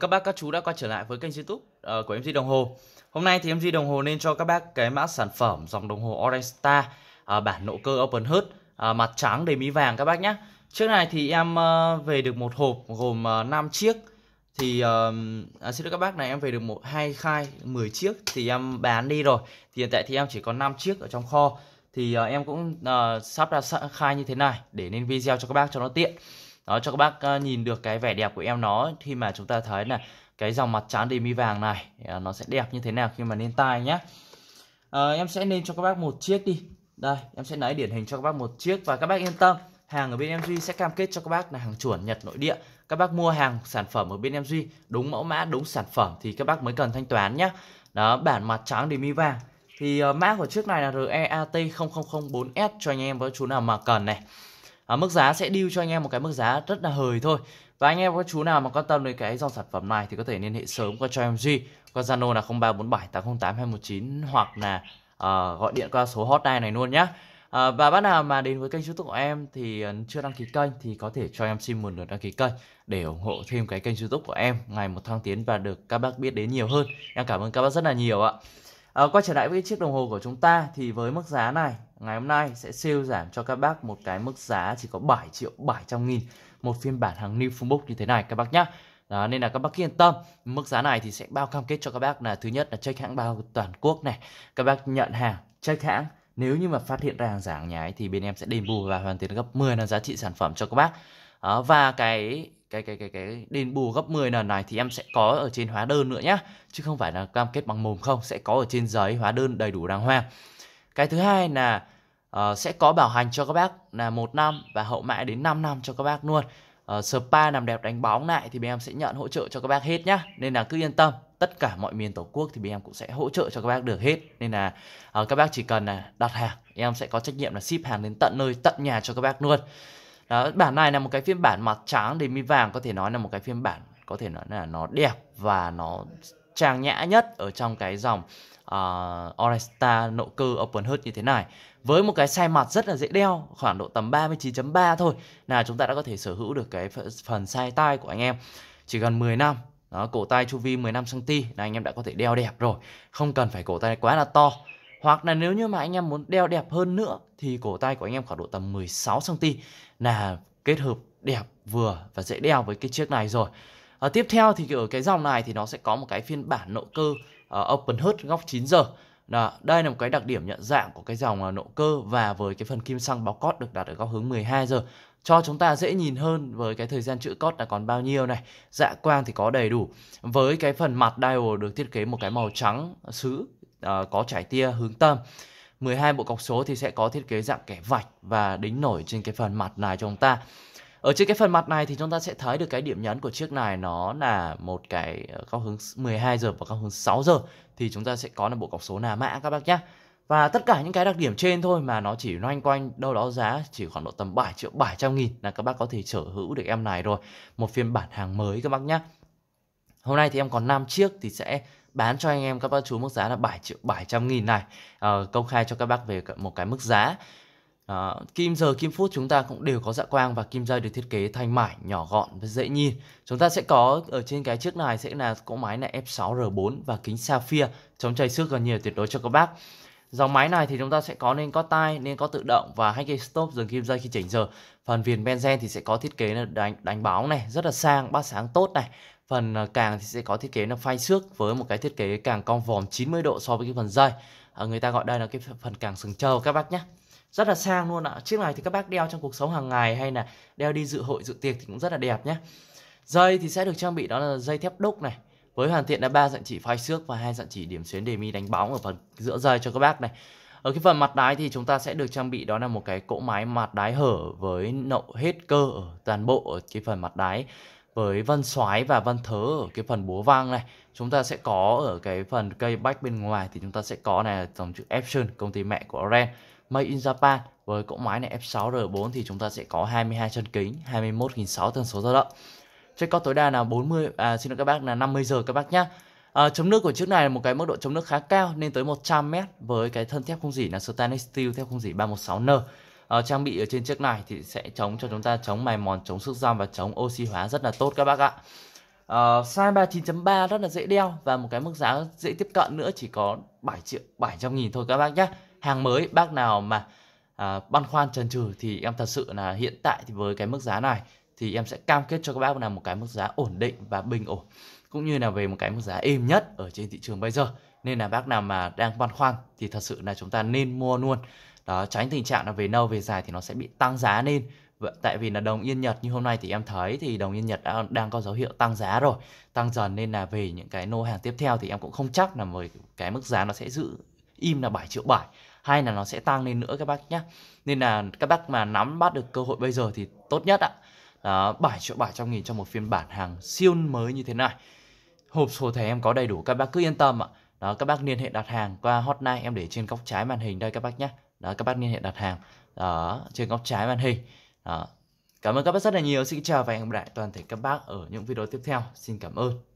Các bác các chú đã quay trở lại với kênh YouTube uh, của MG Đồng Hồ. Hôm nay thì MG Đồng Hồ nên cho các bác cái mã sản phẩm dòng đồng hồ Orange Star ờ, bản nộ cơ Open Heart ờ, mặt trắng đầy mí vàng các bác nhé. Trước này thì em về được một hộp gồm uh, 5 chiếc thì uh, xin lỗi các bác này em về được một hai khai 10 chiếc thì em bán đi rồi. Thì hiện tại thì em chỉ có 5 chiếc ở trong kho thì uh, em cũng uh, sắp ra khai như thế này để lên video cho các bác cho nó tiện đó cho các bác ờ, nhìn được cái vẻ đẹp của em nó khi mà chúng ta thấy là cái dòng mặt trán đề mi vàng này ờ, nó sẽ đẹp như thế nào khi mà lên tai nhá. à, em sẽ lên cho các bác một chiếc đi đây em sẽ lấy điển hình cho các bác một chiếc và các bác yên tâm hàng ở bên em duy sẽ cam kết cho các bác là hàng chuẩn nhật nội địa các bác mua hàng sản phẩm ở bên em duy đúng mẫu mã đúng sản phẩm thì các bác mới cần thanh toán nhá. đó bản mặt trắng đề mi vàng thì uh, mã của chiếc này là REAT 0004S cho anh em với chú nào mà cần này à, mức giá sẽ deal cho anh em một cái mức giá rất là hời thôi và anh em các chú nào mà quan tâm đến cái dòng sản phẩm này thì có thể liên hệ sớm qua cho em MG qua Zalo là 0347 808 219 hoặc là uh, gọi điện qua số hotline này luôn nhé À, ờ, và bác nào mà đến với kênh youtube của em thì chưa đăng ký kênh thì có thể cho em xin một lượt đăng ký kênh để ủng hộ thêm cái kênh youtube của em ngày một thăng tiến và được các bác biết đến nhiều hơn em cảm ơn các bác rất là nhiều ạ À, quay trở lại với chiếc đồng hồ của chúng ta thì với mức giá này ngày hôm nay sẽ siêu giảm cho các bác một cái mức giá chỉ có 7 triệu 700 nghìn một phiên bản hàng new Funbook như thế này các bác nhé. Đó, nên là các bác yên tâm mức giá này thì sẽ bao cam kết cho các bác là thứ nhất là check hãng bao toàn quốc này các bác nhận hàng check hãng nếu như mà phát hiện ra hàng giả hàng nhái thì bên em sẽ đền bù và hoàn tiền gấp 10 lần giá trị sản phẩm cho các bác à, và cái cái cái cái cái đền bù gấp 10 lần này thì em sẽ có ở trên hóa đơn nữa nhé chứ không phải là cam kết bằng mồm không sẽ có ở trên giấy hóa đơn đầy đủ đàng hoàng cái thứ hai là uh, sẽ có bảo hành cho các bác là một năm và hậu mãi đến 5 năm cho các bác luôn uh, spa làm đẹp đánh bóng lại thì bên em sẽ nhận hỗ trợ cho các bác hết nhá nên là cứ yên tâm tất cả mọi miền tổ quốc thì bên em cũng sẽ hỗ trợ cho các bác được hết nên là uh, các bác chỉ cần là đặt hàng em sẽ có trách nhiệm là ship hàng đến tận nơi tận nhà cho các bác luôn đó, bản này là một cái phiên bản mặt trắng để mi vàng có thể nói là một cái phiên bản có thể nói là nó đẹp và nó trang nhã nhất ở trong cái dòng uh, Oresta nội cơ Open Heart như thế này với một cái size mặt rất là dễ đeo khoảng độ tầm 39.3 thôi là chúng ta đã có thể sở hữu được cái phần size tai của anh em chỉ gần 10 năm đó, cổ tay chu vi 15 cm là anh em đã có thể đeo đẹp rồi không cần phải cổ tay quá là to hoặc là nếu như mà anh em muốn đeo đẹp hơn nữa thì cổ tay của anh em khoảng độ tầm 16cm là kết hợp đẹp vừa và dễ đeo với cái chiếc này rồi. À, tiếp theo thì ở cái dòng này thì nó sẽ có một cái phiên bản nội cơ uh, open hớt góc 9 giờ. Đó, đây là một cái đặc điểm nhận dạng của cái dòng ờ, nội cơ và với cái phần kim xăng báo cót được đặt ở góc hướng 12 giờ cho chúng ta dễ nhìn hơn với cái thời gian chữ cót là còn bao nhiêu này dạ quang thì có đầy đủ với cái phần mặt dial được thiết kế một cái màu trắng sứ Ờ, có trải tia hướng tâm 12 bộ cọc số thì sẽ có thiết kế dạng kẻ vạch và đính nổi trên cái phần mặt này cho chúng ta ở trên cái phần mặt này thì chúng ta sẽ thấy được cái điểm nhấn của chiếc này nó là một cái ờ, góc hướng 12 giờ và góc hướng 6 giờ thì chúng ta sẽ có là bộ cọc số là mã các bác nhé và tất cả những cái đặc điểm trên thôi mà nó chỉ loanh quanh đâu đó giá chỉ khoảng độ tầm 7 triệu 700 nghìn là các bác có thể sở hữu được em này rồi. Một phiên bản hàng mới các bác nhé. Hôm nay thì em còn 5 chiếc thì sẽ bán cho anh em các bác chú mức giá là 7 triệu 700 nghìn này à, công khai cho các bác về một cái mức giá à, kim giờ kim phút chúng ta cũng đều có dạ quang và kim dây được thiết kế thanh mảnh nhỏ gọn và dễ nhìn chúng ta sẽ có ở trên cái chiếc này sẽ là cỗ máy là F6 R4 và kính sapphire chống cháy xước gần nhiều tuyệt đối cho các bác Dòng máy này thì chúng ta sẽ có nên có tai, nên có tự động và hai cây stop dừng kim dây khi chỉnh giờ. Phần viền benzen thì sẽ có thiết kế là đánh đánh báo này, rất là sang, bát sáng tốt này. Phần à, càng thì sẽ có thiết kế là phay xước với một cái thiết kế càng cong vòm 90 độ so với cái phần dây. À, người ta gọi đây là cái phần càng sừng trâu các bác nhé rất là sang luôn ạ. Chiếc này thì các bác đeo trong cuộc sống hàng ngày hay là đeo đi dự hội dự tiệc thì cũng rất là đẹp nhé. Dây thì sẽ được trang bị đó là dây thép đúc này, với hoàn thiện đã ba dạng chỉ phai xước và hai dạng chỉ điểm xuyến đề mi đánh bóng ở phần giữa dây cho các bác này ở cái phần mặt đáy thì chúng ta sẽ được trang bị đó là một cái cỗ máy mặt đáy hở với nậu hết cơ ở toàn bộ ở cái phần mặt đáy với vân xoáy và vân thớ ở cái phần búa vang này chúng ta sẽ có ở cái phần cây bách bên ngoài thì chúng ta sẽ có này dòng chữ Epson công ty mẹ của Oren Made in Japan với cỗ máy này F6R4 thì chúng ta sẽ có 22 chân kính 21.600 tần số dao động Check tối đa là 40 à xin lỗi các bác là 50 giờ các bác nhá. À, ờ, chống nước của chiếc này là một cái mức độ chống nước khá cao nên tới 100 m với cái thân thép không dỉ là stainless steel thép không dỉ 316N. À, ờ, trang bị ở trên chiếc này thì sẽ chống cho chúng ta chống mài mòn, chống sức giam và chống oxy hóa rất là tốt các bác ạ. Uh, size 39.3 rất là dễ đeo và một cái mức giá dễ tiếp cận nữa chỉ có 7 triệu 700 nghìn thôi các bác nhé. Hàng mới bác nào mà uh, băn khoăn chần chừ thì em thật sự là hiện tại thì với cái mức giá này thì em sẽ cam kết cho các bác là một cái mức giá ổn định và bình ổn cũng như là về một cái mức giá êm nhất ở trên thị trường bây giờ nên là bác nào mà đang băn khoăn thì thật sự là chúng ta nên mua luôn đó tránh tình trạng là về lâu về dài thì nó sẽ bị tăng giá lên tại vì là đồng yên nhật như hôm nay thì em thấy thì đồng yên nhật đã đang có dấu hiệu tăng giá rồi tăng dần nên là về những cái nô hàng tiếp theo thì em cũng không chắc là với cái mức giá nó sẽ giữ im là 7 triệu 7 hay là nó sẽ tăng lên nữa các bác nhé nên là các bác mà nắm bắt được cơ hội bây giờ thì tốt nhất ạ à đó, 7 triệu 700 nghìn cho một phiên bản hàng siêu mới như thế này Hộp số thẻ em có đầy đủ các bác cứ yên tâm ạ Đó, các bác liên hệ đặt hàng qua hotline em để trên góc trái màn hình đây các bác nhé Đó, các bác liên hệ đặt hàng Đó, trên góc trái màn hình Đó, Cảm ơn các bác rất là nhiều. Xin chào và hẹn gặp lại toàn thể các bác ở những video tiếp theo. Xin cảm ơn.